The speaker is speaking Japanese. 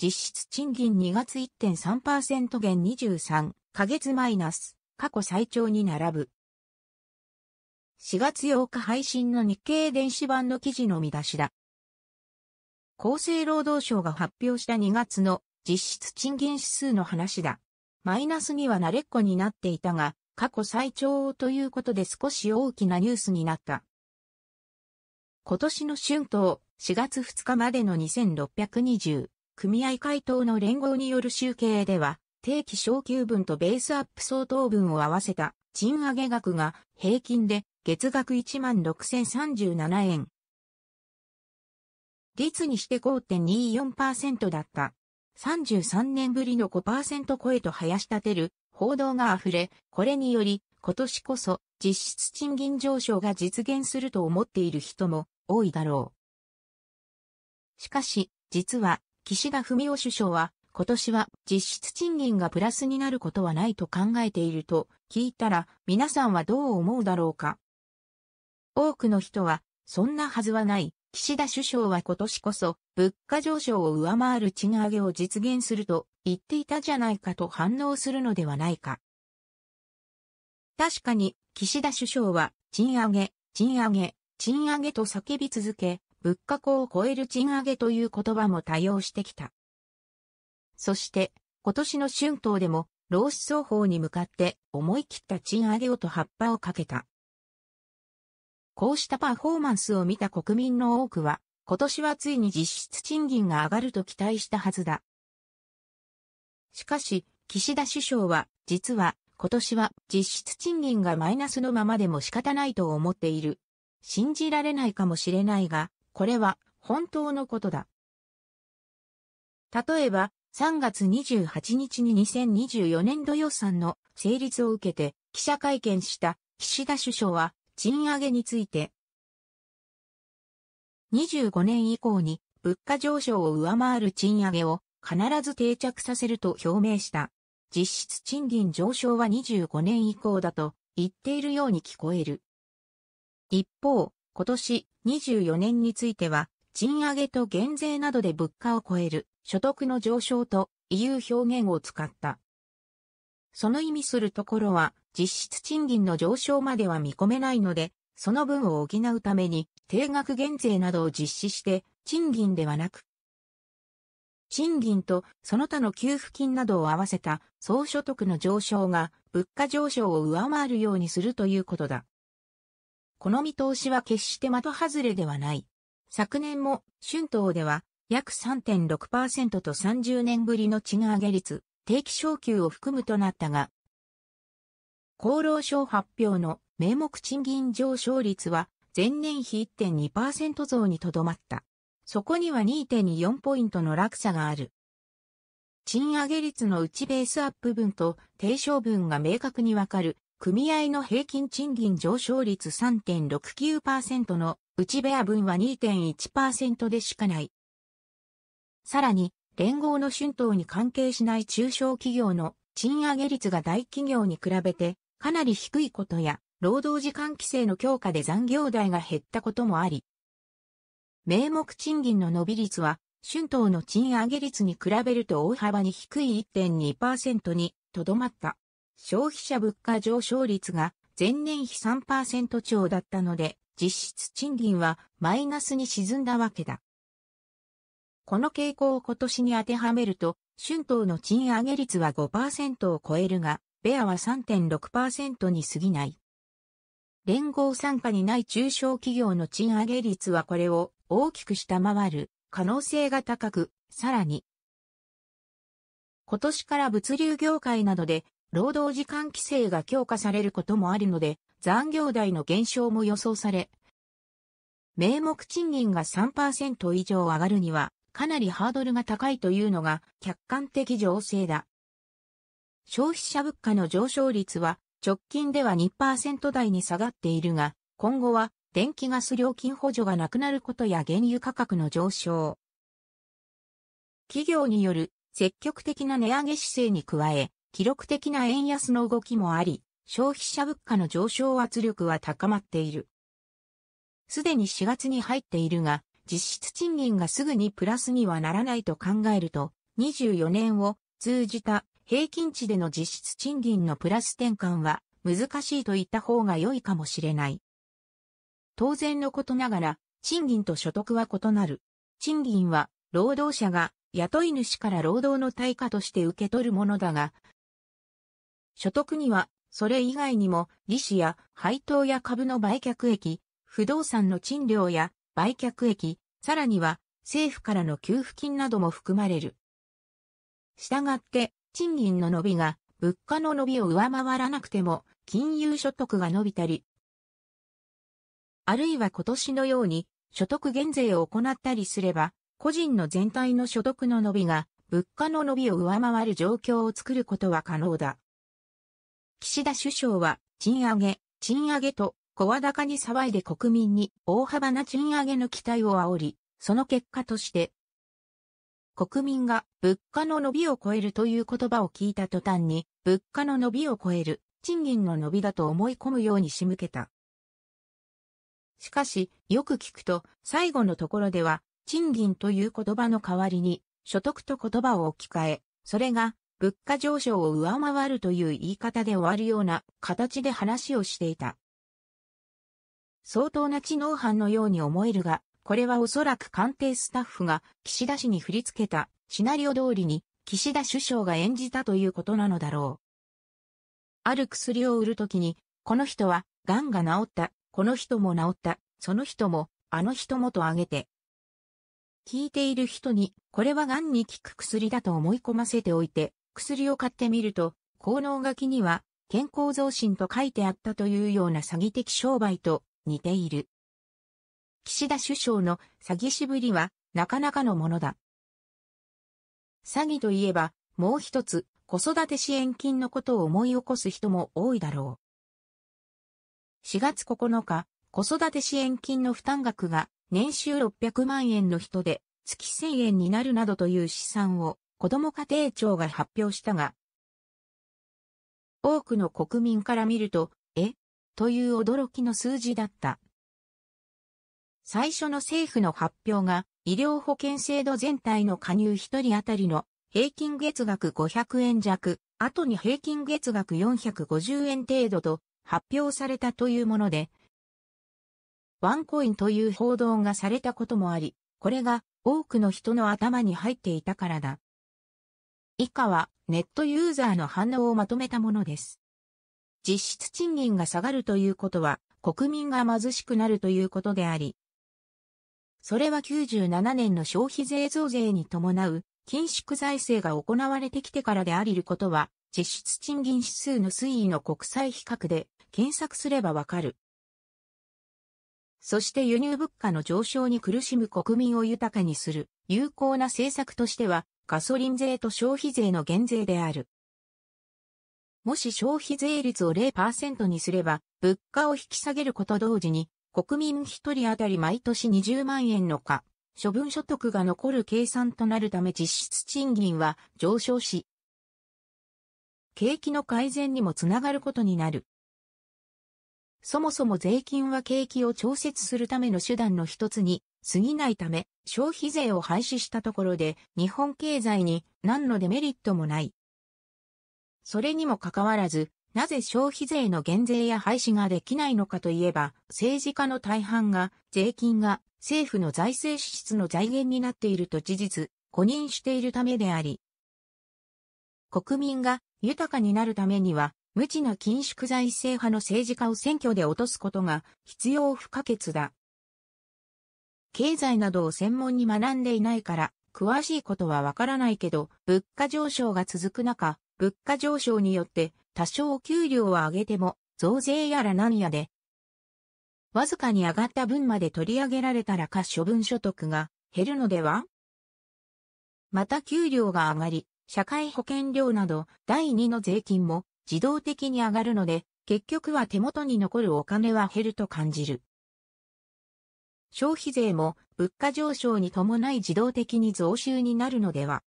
実質賃金2月1.3%減23ヶ月マイナス、過去最長に並ぶ。4月8日配信の日経電子版の記事の見出しだ。厚生労働省が発表した2月の実質賃金指数の話だ。マイナスには慣れっこになっていたが、過去最長ということで少し大きなニュースになった。今年の春闘4月2日までの2620組合回答の連合による集計では、定期昇給分とベースアップ相当分を合わせた賃上げ額が平均で月額16,037円。率にして5.24%だった。33年ぶりの5%超えと生やし立てる報道が溢れ、これにより今年こそ実質賃金上昇が実現すると思っている人も多いだろう。しかし、実は岸田文雄首相は、今年は実質賃金がプラスになることはないと考えていると聞いたら皆さんはどう思うだろうか。多くの人はそんなはずはない。岸田首相は今年こそ物価上昇を上回る賃上げを実現すると言っていたじゃないかと反応するのではないか。確かに岸田首相は賃上げ、賃上げ、賃上げと叫び続け、物価高を超える賃上げという言葉も多用してきた。そして、今年の春闘でも、労使双方に向かって思い切った賃上げをと葉っぱをかけた。こうしたパフォーマンスを見た国民の多くは、今年はついに実質賃金が上がると期待したはずだ。しかし、岸田首相は、実は、今年は実質賃金がマイナスのままでも仕方ないと思っている。信じられないかもしれないが、これは本当のことだ。例えば、3月28日に2024年度予算の成立を受けて記者会見した岸田首相は賃上げについて25年以降に物価上昇を上回る賃上げを必ず定着させると表明した。実質賃金上昇は25年以降だと言っているように聞こえる。一方、今年24年については、賃上げと減税などで物価を超える所得の上昇という表現を使った。その意味するところは、実質賃金の上昇までは見込めないので、その分を補うために、定額減税などを実施して、賃金ではなく、賃金とその他の給付金などを合わせた総所得の上昇が物価上昇を上回るようにするということだ。この見通しは決して的外れではない。昨年も春闘では約3.6%と30年ぶりの賃上げ率、定期昇給を含むとなったが、厚労省発表の名目賃金上昇率は前年比1.2%増にとどまった。そこには2.24ポイントの落差がある。賃上げ率の内ベースアップ分と低少分が明確にわかる組合の平均賃金上昇率3.69%の内部屋分は2.1%でしかない。さらに、連合の春闘に関係しない中小企業の賃上げ率が大企業に比べてかなり低いことや、労働時間規制の強化で残業代が減ったこともあり、名目賃金の伸び率は、春闘の賃上げ率に比べると大幅に低い1.2%にとどまった。消費者物価上昇率が前年比3%超だったので、実質賃金はマイナスに沈んだわけだ。この傾向を今年に当てはめると、春闘の賃上げ率は5%を超えるが、ベアは3.6%に過ぎない。連合参加にない中小企業の賃上げ率はこれを大きく下回る可能性が高く、さらに、今年から物流業界などで労働時間規制が強化されることもあるので、残業代の減少も予想され、名目賃金が3%以上上がるには、かなりハードルが高いというのが客観的情勢だ。消費者物価の上昇率は直近では2%台に下がっているが、今後は電気ガス料金補助がなくなることや原油価格の上昇。企業による積極的な値上げ姿勢に加え、記録的な円安の動きもあり、消費者物価の上昇圧力は高まっている。すでに4月に入っているが、実質賃金がすぐにプラスにはならないと考えると、24年を通じた平均値での実質賃金のプラス転換は難しいと言った方が良いかもしれない。当然のことながら、賃金と所得は異なる。賃金は、労働者が雇い主から労働の対価として受け取るものだが、所得には、それ以外にも、利子や配当や株の売却益、不動産の賃料や売却益、さらには、政府からの給付金なども含まれる。したがって、賃金の伸びが物価の伸びを上回らなくても、金融所得が伸びたり、あるいは今年のように、所得減税を行ったりすれば、個人の全体の所得の伸びが、物価の伸びを上回る状況を作ることは可能だ。岸田首相は、賃上げ、賃上げと、声高に騒いで国民に大幅な賃上げの期待を煽り、その結果として、国民が物価の伸びを超えるという言葉を聞いた途端に、物価の伸びを超える、賃金の伸びだと思い込むように仕向けた。しかし、よく聞くと、最後のところでは、賃金という言葉の代わりに、所得と言葉を置き換え、それが物価上昇を上回るという言い方で終わるような形で話をしていた。相当な知能犯のように思えるが、これはおそらく官邸スタッフが岸田氏に振り付けたシナリオ通りに岸田首相が演じたということなのだろう。ある薬を売るときに、この人は癌が治った、この人も治った、その人も、あの人もと挙げて。聞いている人に、これは癌に効く薬だと思い込ませておいて、薬を買ってみると、効能書きには、健康増進と書いてあったというような詐欺的商売と似ている。岸田首相の詐欺しぶりは、なかなかのものだ。詐欺といえば、もう一つ、子育て支援金のことを思い起こす人も多いだろう。4月9日、子育て支援金の負担額が年収600万円の人で月1000円になるなどという試算を子ども家庭庁が発表したが、多くの国民から見ると、えという驚きの数字だった。最初の政府の発表が、医療保険制度全体の加入1人当たりの平均月額500円弱、後に平均月額450円程度と発表されたというもので、ワンコインという報道がされたこともあり、これが多くの人の頭に入っていたからだ。以下はネットユーザーの反応をまとめたものです。実質賃金が下がるということは国民が貧しくなるということであり、それは97年の消費税増税に伴う緊縮財政が行われてきてからでありることは、実質賃金指数の推移の国際比較で検索すればわかる。そして輸入物価の上昇に苦しむ国民を豊かにする有効な政策としては、ガソリン税と消費税の減税である。もし消費税率を0%にすれば、物価を引き下げること同時に、国民一人当たり毎年20万円のか、処分所得が残る計算となるため実質賃金は上昇し、景気の改善にもつながることになる。そもそも税金は景気を調節するための手段の一つに過ぎないため消費税を廃止したところで日本経済に何のデメリットもない。それにもかかわらず、なぜ消費税の減税や廃止ができないのかといえば、政治家の大半が、税金が政府の財政支出の財源になっていると事実、誤認しているためであり、国民が豊かになるためには、無知な緊縮財政派の政治家を選挙で落とすことが必要不可欠だ。経済などを専門に学んでいないから、詳しいことはわからないけど、物価上昇が続く中、物価上昇によって多少給料は上げても、増税やら何やで、わずかに上がった分まで取り上げられたらか処分所得が減るのではまた給料が上がり、社会保険料など第2の税金も自動的に上がるので、結局は手元に残るお金は減ると感じる。消費税も物価上昇に伴い自動的に増収になるのでは